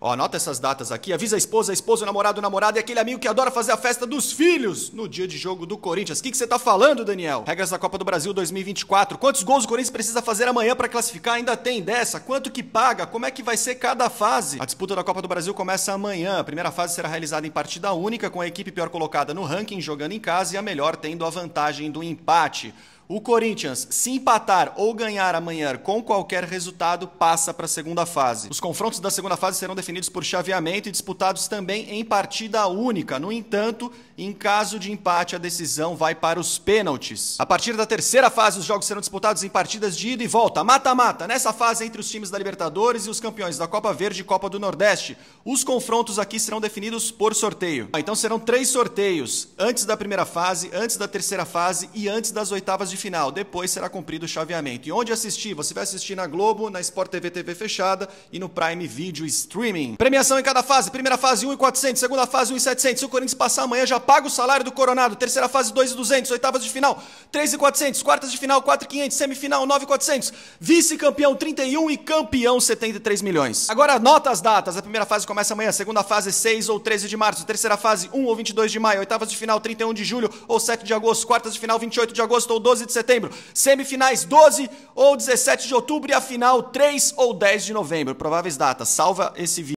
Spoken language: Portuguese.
Ó, anota essas datas aqui. Avisa a esposa, a esposa, o namorado, o namorado e aquele amigo que adora fazer a festa dos filhos no dia de jogo do Corinthians. O que, que você tá falando, Daniel? Regras da Copa do Brasil 2024. Quantos gols o Corinthians precisa fazer amanhã para classificar? Ainda tem dessa? Quanto que paga? Como é que vai ser cada fase? A disputa da Copa do Brasil começa amanhã. A primeira fase será realizada em partida única, com a equipe pior colocada no ranking jogando em casa e a melhor tendo a vantagem do empate. O Corinthians, se empatar ou ganhar amanhã com qualquer resultado, passa para a segunda fase. Os confrontos da segunda fase serão definidos por chaveamento e disputados também em partida única. No entanto, em caso de empate, a decisão vai para os pênaltis. A partir da terceira fase, os jogos serão disputados em partidas de ida e volta, mata-mata. Nessa fase, entre os times da Libertadores e os campeões da Copa Verde e Copa do Nordeste, os confrontos aqui serão definidos por sorteio. Ah, então serão três sorteios: antes da primeira fase, antes da terceira fase e antes das oitavas de final, depois será cumprido o chaveamento. E onde assistir? Você vai assistir na Globo, na Sport TV TV fechada e no Prime Video Streaming. Premiação em cada fase. Primeira fase 1,400, segunda fase 1,700. Se o Corinthians passar amanhã, já paga o salário do Coronado. Terceira fase 2,200, oitavas de final 3,400, quartas de final 4,500, semifinal 9,400, vice-campeão 31 e campeão 73 milhões. Agora anota as datas. A primeira fase começa amanhã, segunda fase 6 ou 13 de março, terceira fase 1 ou 22 de maio, oitavas de final 31 de julho ou 7 de agosto, quartas de final 28 de agosto ou 12 de de setembro, semifinais 12 ou 17 de outubro e a final 3 ou 10 de novembro. Prováveis datas. Salva esse vídeo.